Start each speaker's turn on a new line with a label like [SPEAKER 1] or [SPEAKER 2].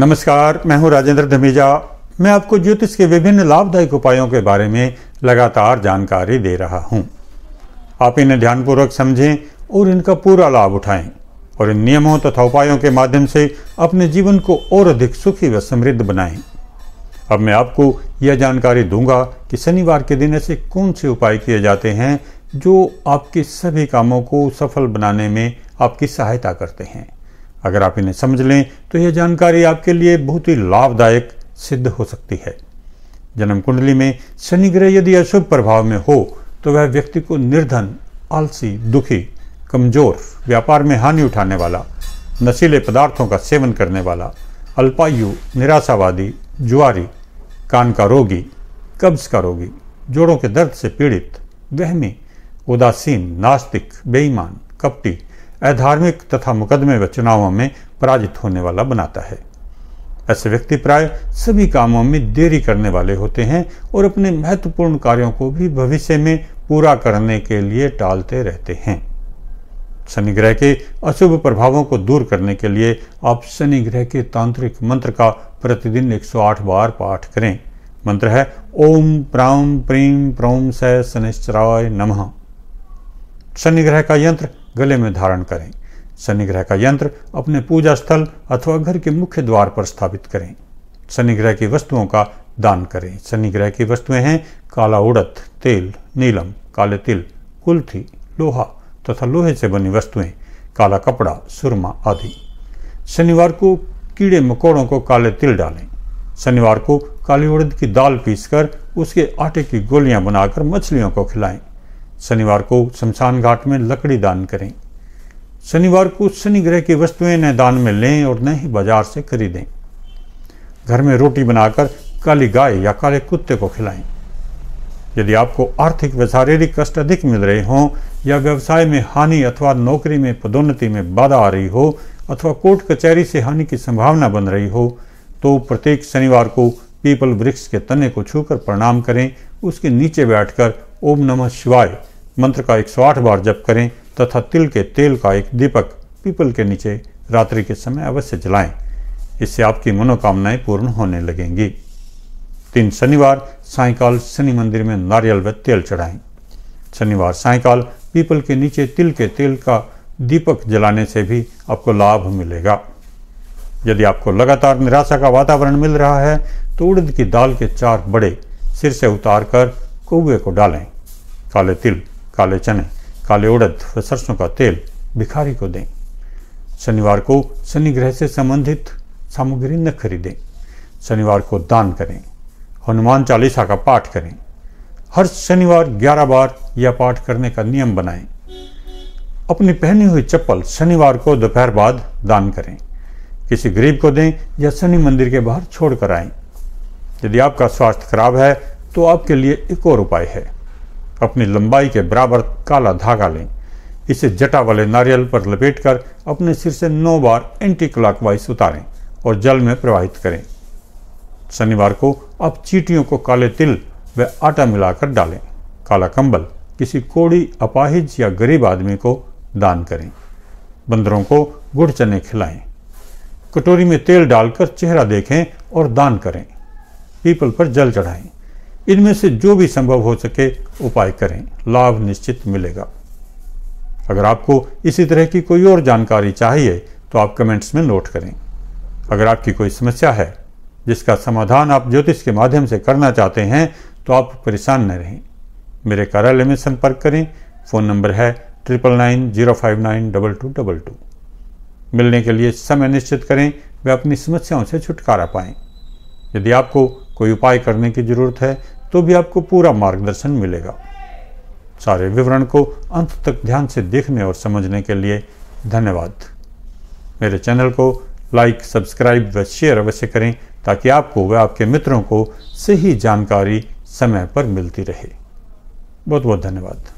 [SPEAKER 1] नमस्कार मैं हूं राजेंद्र धमेजा मैं आपको ज्योतिष के विभिन्न लाभदायक उपायों के बारे में लगातार जानकारी दे रहा हूं। आप इन्हें ध्यानपूर्वक समझें और इनका पूरा लाभ उठाएं और इन नियमों तथा उपायों के माध्यम से अपने जीवन को और अधिक सुखी व समृद्ध बनाएं। अब मैं आपको यह जानकारी दूंगा कि शनिवार के दिन ऐसे कौन से उपाय किए जाते हैं जो आपके सभी कामों को सफल बनाने में आपकी सहायता करते हैं अगर आप इन्हें समझ लें तो यह जानकारी आपके लिए बहुत ही लाभदायक सिद्ध हो सकती है जन्म कुंडली में शनि ग्रह यदि अशुभ प्रभाव में हो तो वह व्यक्ति को निर्धन आलसी दुखी कमजोर व्यापार में हानि उठाने वाला नशीले पदार्थों का सेवन करने वाला अल्पायु निराशावादी जुआरी कान का रोगी कब्ज का रोगी जोड़ों के दर्द से पीड़ित वहमी उदासीन नास्तिक बेईमान कपटी अधार्मिक तथा मुकदमे व चुनावों में पराजित होने वाला बनाता है ऐसे व्यक्ति प्राय सभी कामों में देरी करने वाले होते हैं और अपने महत्वपूर्ण कार्यों को भी भविष्य में पूरा करने के लिए टालते रहते हैं शनि ग्रह के अशुभ प्रभावों को दूर करने के लिए आप शनि ग्रह के तांत्रिक मंत्र का प्रतिदिन 108 बार पाठ करें मंत्र है ओम प्राम प्रीम प्रोम स शनिश्चराय नमः शनि ग्रह का यंत्र गले में धारण करें शनिग्रह का यंत्र अपने पूजा स्थल अथवा घर के मुख्य द्वार पर स्थापित करें शनिग्रह की वस्तुओं का दान करें शनिग्रह की वस्तुएं हैं काला उड़द तेल नीलम काले तिल कुल्थी लोहा तथा लोहे से बनी वस्तुएं काला कपड़ा सुरमा आदि शनिवार को कीड़े मकोड़ों को काले तिल डालें शनिवार को काली उड़द की दाल पीसकर उसके आटे की गोलियां बनाकर मछलियों को खिलाएं शनिवार को शमशान घाट में लकड़ी दान करें शनिवार को शनि ग्रह की वस्तुएं न दान में लें और न ही बाजार से खरीदें घर में रोटी बनाकर काली गाय या काले कुत्ते को खिलाएं यदि आपको आर्थिक व शारीरिक कष्ट अधिक मिल रहे हों या व्यवसाय में हानि अथवा नौकरी में पदोन्नति में बाधा आ रही हो अथवा कोर्ट कचहरी से हानि की संभावना बन रही हो तो प्रत्येक शनिवार को पीपल वृक्ष के तने को छूकर प्रणाम करें उसके नीचे बैठकर ओम नमः शिवाय मंत्र का 108 बार जप करें तथा तिल के तेल का एक दीपक पीपल के नीचे रात्रि के समय अवश्य जलाएं इससे आपकी मनोकामनाएं पूर्ण होने लगेंगी तीन शनिवार सायकाल शनि मंदिर में नारियल व तेल चढ़ाएं शनिवार सायकाल पीपल के नीचे तिल के तेल का दीपक जलाने से भी आपको लाभ मिलेगा यदि आपको लगातार निराशा का वातावरण मिल रहा है तो उड़द की दाल के चार बड़े सिर से उतार कर कौए को डालें काले तिल काले चने काले उड़द व सरसों का तेल भिखारी को दें शनिवार को शनि ग्रह से संबंधित सामग्री न खरीदें शनिवार को दान करें हनुमान चालीसा का पाठ करें हर शनिवार 11 बार यह पाठ करने का नियम बनाएं अपनी पहनी हुई चप्पल शनिवार को दोपहर बाद दान करें किसी गरीब को दें या शनि मंदिर के बाहर छोड़कर आए आएं यदि आपका स्वास्थ्य खराब है तो आपके लिए एक और उपाय है अपनी लंबाई के बराबर काला धागा लें इसे जटा वाले नारियल पर लपेटकर अपने सिर से नौ बार एंटी क्लॉकवाइज उतारें और जल में प्रवाहित करें शनिवार को आप चीटियों को काले तिल व आटा मिलाकर डालें काला कंबल किसी कोड़ी अपाहिज या गरीब आदमी को दान करें बंदरों को गुड़ चने खिलाएं कटोरी में तेल डालकर चेहरा देखें और दान करें पीपल पर जल चढ़ाएं इनमें से जो भी संभव हो सके उपाय करें लाभ निश्चित मिलेगा अगर आपको इसी तरह की कोई और जानकारी चाहिए तो आप कमेंट्स में नोट करें अगर आपकी कोई समस्या है जिसका समाधान आप ज्योतिष के माध्यम से करना चाहते हैं तो आप परेशान न रहें मेरे कार्यालय में संपर्क करें फ़ोन नंबर है triple nine zero five nine double two double two मिलने के लिए समय निश्चित करें वे अपनी समस्याओं से छुटकारा पाएं यदि आपको कोई उपाय करने की ज़रूरत है तो भी आपको पूरा मार्गदर्शन मिलेगा सारे विवरण को अंत तक ध्यान से देखने और समझने के लिए धन्यवाद मेरे चैनल को लाइक सब्सक्राइब व शेयर अवश्य करें ताकि आपको व आपके मित्रों को सही जानकारी समय पर मिलती रहे बहुत बहुत धन्यवाद